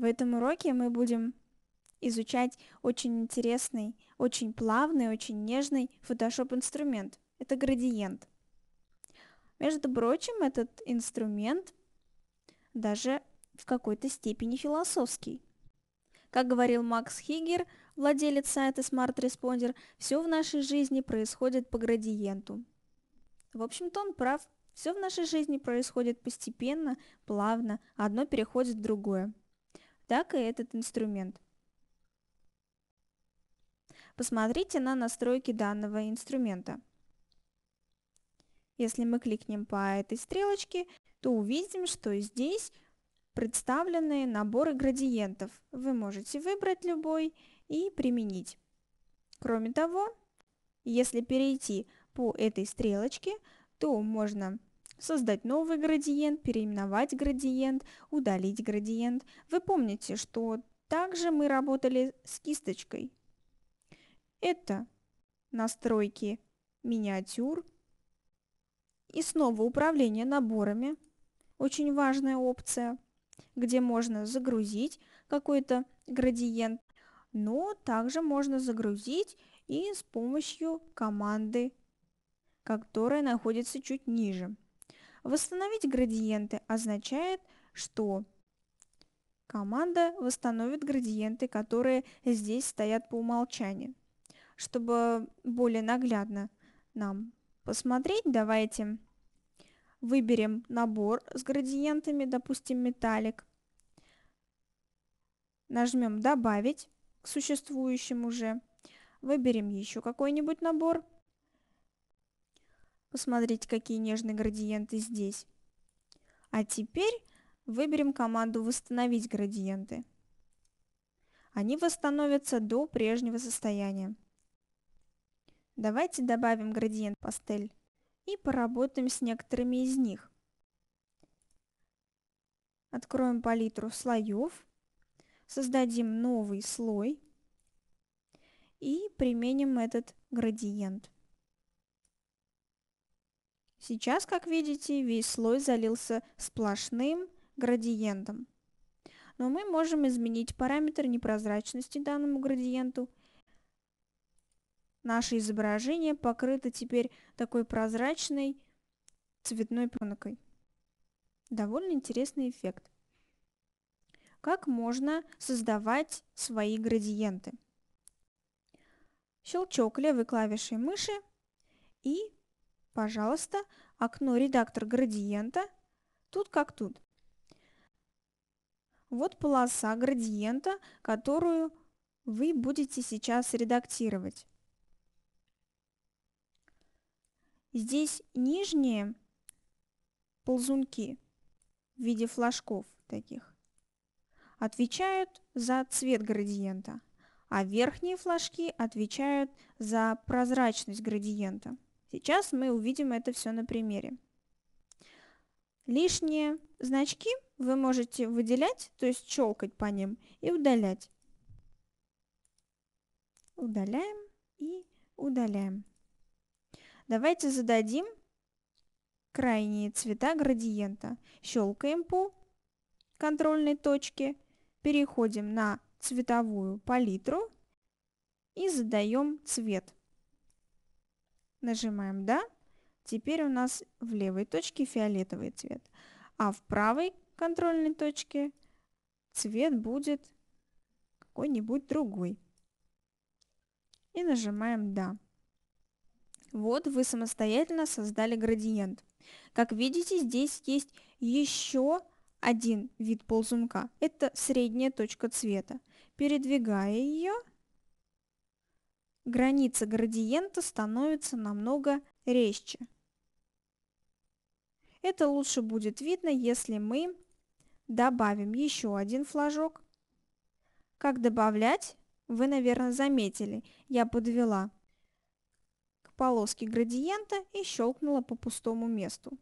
В этом уроке мы будем изучать очень интересный, очень плавный, очень нежный Photoshop инструмент. Это градиент. Между прочим, этот инструмент даже в какой-то степени философский. Как говорил Макс Хигер, владелец сайта Smart Responder, все в нашей жизни происходит по градиенту. В общем-то он прав. Все в нашей жизни происходит постепенно, плавно, одно переходит в другое так и этот инструмент. Посмотрите на настройки данного инструмента. Если мы кликнем по этой стрелочке, то увидим, что здесь представлены наборы градиентов. Вы можете выбрать любой и применить. Кроме того, если перейти по этой стрелочке, то можно создать новый градиент, переименовать градиент, удалить градиент. Вы помните, что также мы работали с кисточкой. Это настройки миниатюр и снова управление наборами. Очень важная опция, где можно загрузить какой-то градиент, но также можно загрузить и с помощью команды, которая находится чуть ниже. Восстановить градиенты означает, что команда восстановит градиенты, которые здесь стоят по умолчанию. Чтобы более наглядно нам посмотреть, давайте выберем набор с градиентами, допустим, металлик. Нажмем «Добавить» к существующим уже. Выберем еще какой-нибудь набор. Посмотрите, какие нежные градиенты здесь. А теперь выберем команду «Восстановить градиенты». Они восстановятся до прежнего состояния. Давайте добавим градиент пастель и поработаем с некоторыми из них. Откроем палитру слоев, создадим новый слой и применим этот градиент. Сейчас, как видите, весь слой залился сплошным градиентом. Но мы можем изменить параметр непрозрачности данному градиенту. Наше изображение покрыто теперь такой прозрачной цветной пленкой. Довольно интересный эффект. Как можно создавать свои градиенты? Щелчок левой клавишей мыши и Пожалуйста, окно «Редактор градиента». Тут как тут. Вот полоса градиента, которую вы будете сейчас редактировать. Здесь нижние ползунки в виде флажков таких отвечают за цвет градиента, а верхние флажки отвечают за прозрачность градиента. Сейчас мы увидим это все на примере. Лишние значки вы можете выделять, то есть щелкать по ним и удалять. Удаляем и удаляем. Давайте зададим крайние цвета градиента. Щелкаем по контрольной точке, переходим на цветовую палитру и задаем цвет. Нажимаем «Да». Теперь у нас в левой точке фиолетовый цвет, а в правой контрольной точке цвет будет какой-нибудь другой. И нажимаем «Да». Вот вы самостоятельно создали градиент. Как видите, здесь есть еще один вид ползунка. Это средняя точка цвета. Передвигая ее, граница градиента становится намного резче. Это лучше будет видно, если мы добавим еще один флажок. Как добавлять, вы, наверное, заметили. Я подвела к полоске градиента и щелкнула по пустому месту.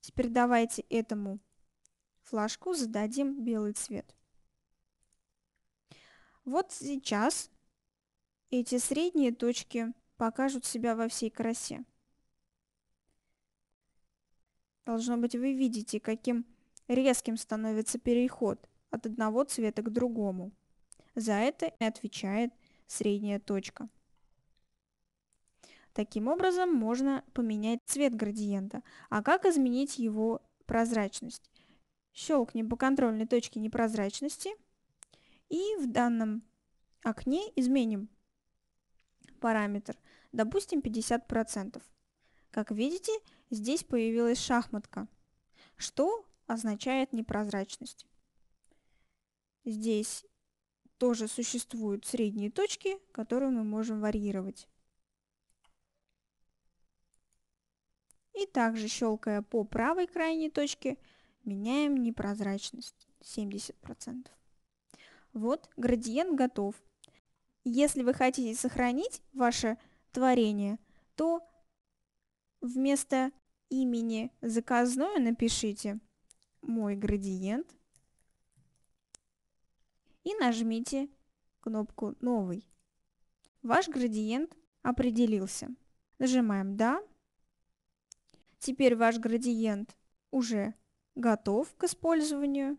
Теперь давайте этому флажку зададим белый цвет. Вот сейчас эти средние точки покажут себя во всей красе. Должно быть, вы видите, каким резким становится переход от одного цвета к другому. За это и отвечает средняя точка. Таким образом, можно поменять цвет градиента. А как изменить его прозрачность? Щелкнем по контрольной точке непрозрачности – и в данном окне изменим параметр, допустим, 50%. Как видите, здесь появилась шахматка, что означает непрозрачность. Здесь тоже существуют средние точки, которые мы можем варьировать. И также, щелкая по правой крайней точке, меняем непрозрачность 70%. Вот градиент готов. Если вы хотите сохранить ваше творение, то вместо имени заказное напишите «Мой градиент» и нажмите кнопку «Новый». Ваш градиент определился. Нажимаем «Да». Теперь ваш градиент уже готов к использованию.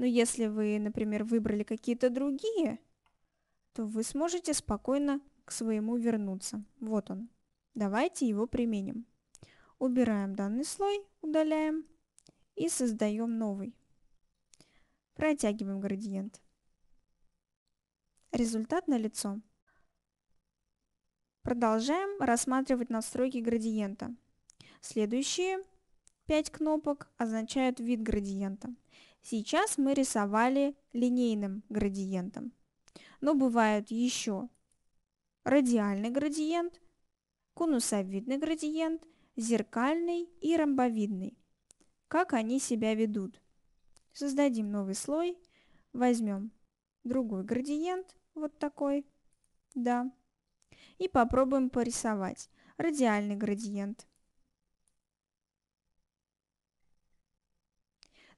Но если вы, например, выбрали какие-то другие, то вы сможете спокойно к своему вернуться. Вот он. Давайте его применим. Убираем данный слой, удаляем и создаем новый. Протягиваем градиент. Результат налицо. Продолжаем рассматривать настройки градиента. Следующие пять кнопок означают вид градиента. Сейчас мы рисовали линейным градиентом. Но бывают еще радиальный градиент, конусовидный градиент, зеркальный и ромбовидный. Как они себя ведут? Создадим новый слой, возьмем другой градиент, вот такой, да, и попробуем порисовать радиальный градиент.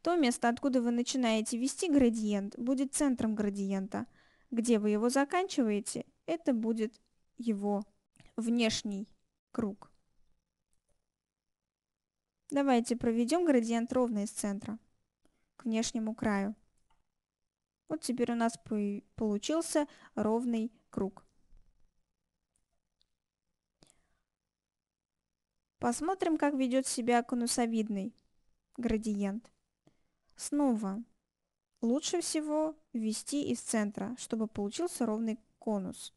То место, откуда вы начинаете вести градиент, будет центром градиента. Где вы его заканчиваете, это будет его внешний круг. Давайте проведем градиент ровно из центра к внешнему краю. Вот теперь у нас получился ровный круг. Посмотрим, как ведет себя конусовидный градиент. Снова. Лучше всего ввести из центра, чтобы получился ровный конус.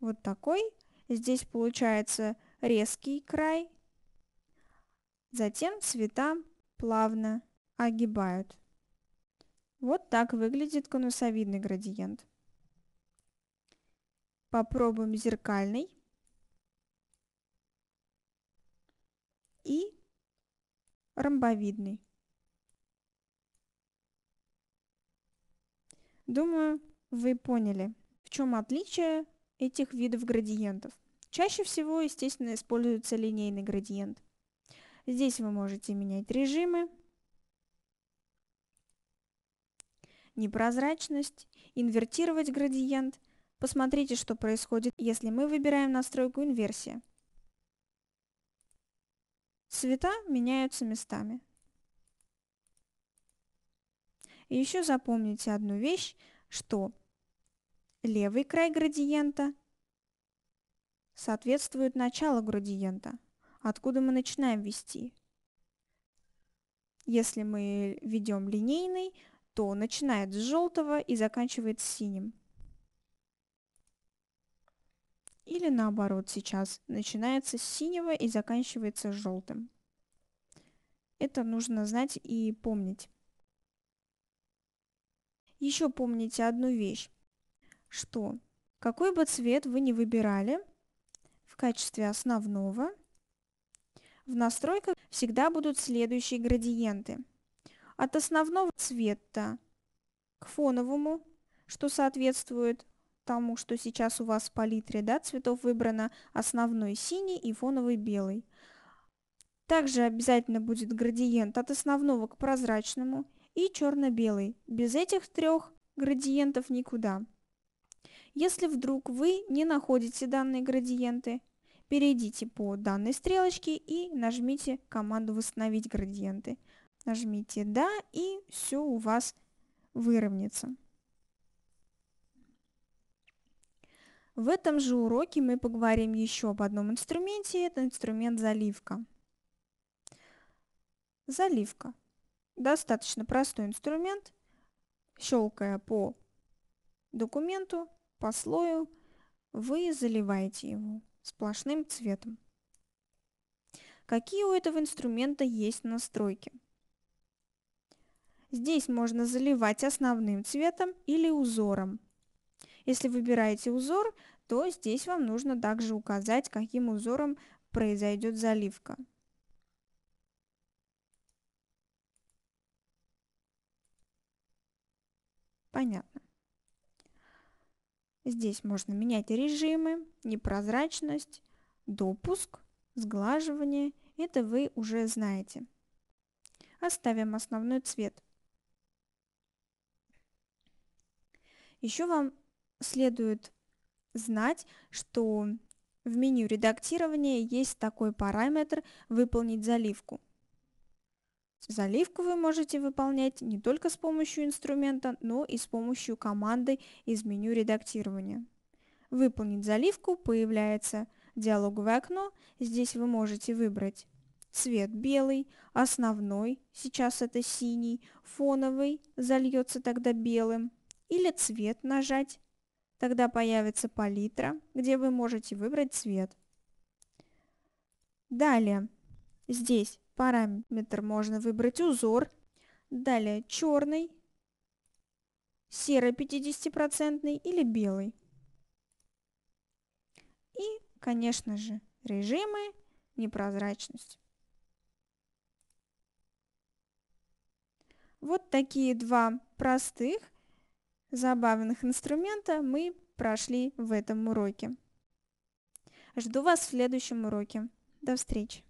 Вот такой. Здесь получается резкий край. Затем цвета плавно огибают. Вот так выглядит конусовидный градиент. Попробуем зеркальный. И ромбовидный. Думаю, вы поняли, в чем отличие этих видов градиентов. Чаще всего, естественно, используется линейный градиент. Здесь вы можете менять режимы, непрозрачность, инвертировать градиент. Посмотрите, что происходит, если мы выбираем настройку инверсия. Цвета меняются местами. И еще запомните одну вещь, что левый край градиента соответствует началу градиента, откуда мы начинаем вести. Если мы ведем линейный, то начинает с желтого и заканчивает с синим. Или наоборот сейчас, начинается с синего и заканчивается с желтым. Это нужно знать и помнить. Еще помните одну вещь, что какой бы цвет вы ни выбирали в качестве основного, в настройках всегда будут следующие градиенты. От основного цвета к фоновому, что соответствует тому, что сейчас у вас в палитре да, цветов выбрано основной синий и фоновый белый. Также обязательно будет градиент от основного к прозрачному и черно-белый. Без этих трех градиентов никуда. Если вдруг вы не находите данные градиенты, перейдите по данной стрелочке и нажмите команду «Восстановить градиенты». Нажмите «Да» и все у вас выровняется. В этом же уроке мы поговорим еще об одном инструменте, это инструмент заливка. Заливка Достаточно простой инструмент. Щелкая по документу, по слою, вы заливаете его сплошным цветом. Какие у этого инструмента есть настройки? Здесь можно заливать основным цветом или узором. Если выбираете узор, то здесь вам нужно также указать, каким узором произойдет заливка. Понятно. Здесь можно менять режимы, непрозрачность, допуск, сглаживание. Это вы уже знаете. Оставим основной цвет. Еще вам следует знать, что в меню редактирования есть такой параметр «Выполнить заливку». Заливку вы можете выполнять не только с помощью инструмента, но и с помощью команды из меню редактирования. «Выполнить заливку» появляется диалоговое окно. Здесь вы можете выбрать цвет белый, основной, сейчас это синий, фоновый, зальется тогда белым, или цвет нажать, тогда появится палитра, где вы можете выбрать цвет. Далее, здесь параметр можно выбрать узор. Далее черный, серый 50% или белый. И, конечно же, режимы, непрозрачность. Вот такие два простых, забавных инструмента мы прошли в этом уроке. Жду вас в следующем уроке. До встречи!